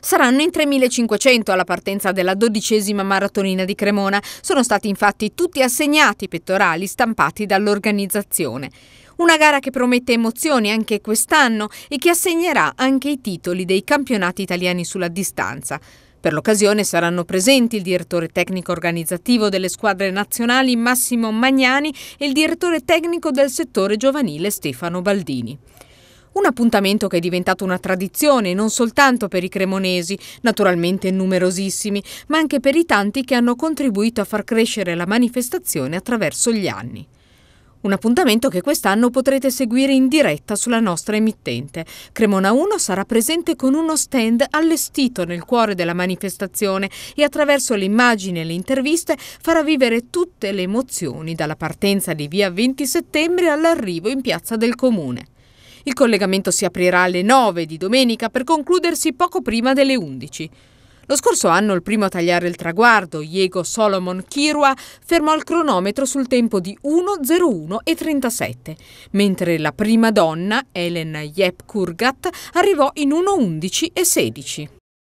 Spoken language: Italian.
Saranno in 3.500 alla partenza della dodicesima maratonina di Cremona. Sono stati infatti tutti assegnati i pettorali stampati dall'organizzazione. Una gara che promette emozioni anche quest'anno e che assegnerà anche i titoli dei campionati italiani sulla distanza. Per l'occasione saranno presenti il direttore tecnico organizzativo delle squadre nazionali Massimo Magnani e il direttore tecnico del settore giovanile Stefano Baldini. Un appuntamento che è diventato una tradizione non soltanto per i cremonesi, naturalmente numerosissimi, ma anche per i tanti che hanno contribuito a far crescere la manifestazione attraverso gli anni. Un appuntamento che quest'anno potrete seguire in diretta sulla nostra emittente. Cremona 1 sarà presente con uno stand allestito nel cuore della manifestazione e attraverso le immagini e le interviste farà vivere tutte le emozioni dalla partenza di via 20 settembre all'arrivo in piazza del comune. Il collegamento si aprirà alle 9 di domenica per concludersi poco prima delle 11. Lo scorso anno il primo a tagliare il traguardo, Diego Solomon Kirua, fermò il cronometro sul tempo di 1.01.37, mentre la prima donna, Elena Jepkurgat, arrivò in 1.11.16.